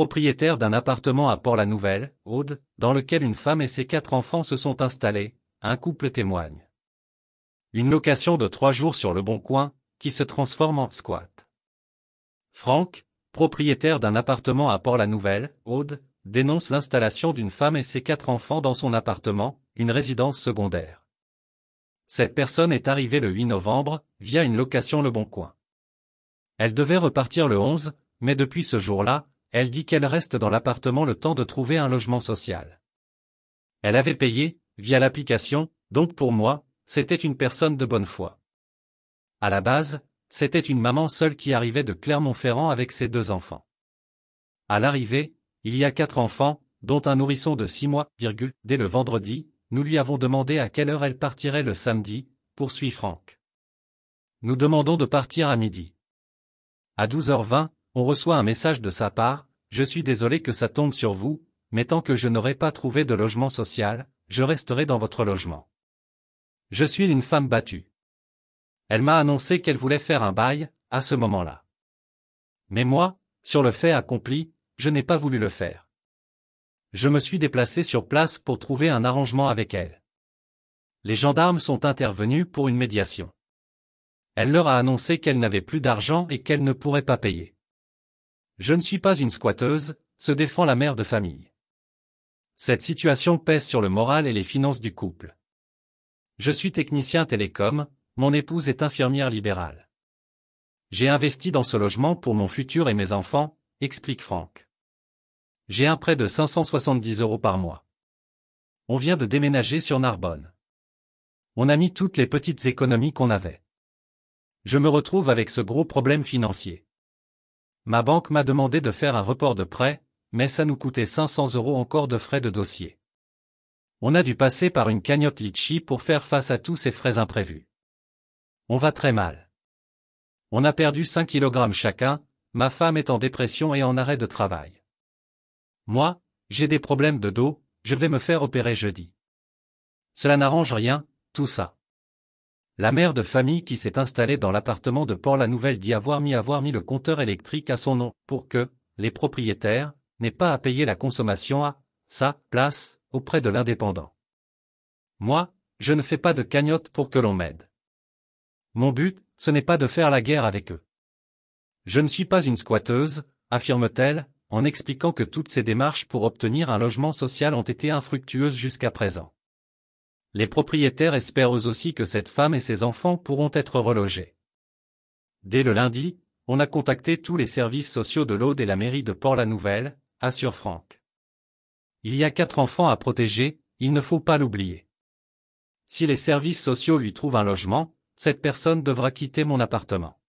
propriétaire d'un appartement à Port-la-Nouvelle, Aude, dans lequel une femme et ses quatre enfants se sont installés, un couple témoigne. Une location de trois jours sur le Bon Coin, qui se transforme en squat. Franck, propriétaire d'un appartement à Port-la-Nouvelle, Aude, dénonce l'installation d'une femme et ses quatre enfants dans son appartement, une résidence secondaire. Cette personne est arrivée le 8 novembre, via une location Le Bon Coin. Elle devait repartir le 11, mais depuis ce jour-là, elle dit qu'elle reste dans l'appartement le temps de trouver un logement social. Elle avait payé, via l'application, donc pour moi, c'était une personne de bonne foi. À la base, c'était une maman seule qui arrivait de Clermont-Ferrand avec ses deux enfants. À l'arrivée, il y a quatre enfants, dont un nourrisson de six mois, virgule, dès le vendredi, nous lui avons demandé à quelle heure elle partirait le samedi, poursuit Franck. Nous demandons de partir à midi. À 12h20, on reçoit un message de sa part, je suis désolé que ça tombe sur vous, mais tant que je n'aurai pas trouvé de logement social, je resterai dans votre logement. Je suis une femme battue. Elle m'a annoncé qu'elle voulait faire un bail, à ce moment-là. Mais moi, sur le fait accompli, je n'ai pas voulu le faire. Je me suis déplacé sur place pour trouver un arrangement avec elle. Les gendarmes sont intervenus pour une médiation. Elle leur a annoncé qu'elle n'avait plus d'argent et qu'elle ne pourrait pas payer. Je ne suis pas une squatteuse, se défend la mère de famille. Cette situation pèse sur le moral et les finances du couple. Je suis technicien télécom, mon épouse est infirmière libérale. J'ai investi dans ce logement pour mon futur et mes enfants, explique Franck. J'ai un prêt de 570 euros par mois. On vient de déménager sur Narbonne. On a mis toutes les petites économies qu'on avait. Je me retrouve avec ce gros problème financier. Ma banque m'a demandé de faire un report de prêt, mais ça nous coûtait 500 euros encore de frais de dossier. On a dû passer par une cagnotte Litchi pour faire face à tous ces frais imprévus. On va très mal. On a perdu 5 kg chacun, ma femme est en dépression et en arrêt de travail. Moi, j'ai des problèmes de dos, je vais me faire opérer jeudi. Cela n'arrange rien, tout ça. La mère de famille qui s'est installée dans l'appartement de Port la Nouvelle dit avoir mis avoir mis le compteur électrique à son nom pour que les propriétaires n'aient pas à payer la consommation à sa place auprès de l'indépendant. Moi, je ne fais pas de cagnotte pour que l'on m'aide. Mon but, ce n'est pas de faire la guerre avec eux. Je ne suis pas une squatteuse, affirme-t-elle, en expliquant que toutes ces démarches pour obtenir un logement social ont été infructueuses jusqu'à présent. Les propriétaires espèrent aussi que cette femme et ses enfants pourront être relogés. Dès le lundi, on a contacté tous les services sociaux de l'Aude et la mairie de Port-la-Nouvelle, assure Franck. Il y a quatre enfants à protéger, il ne faut pas l'oublier. Si les services sociaux lui trouvent un logement, cette personne devra quitter mon appartement.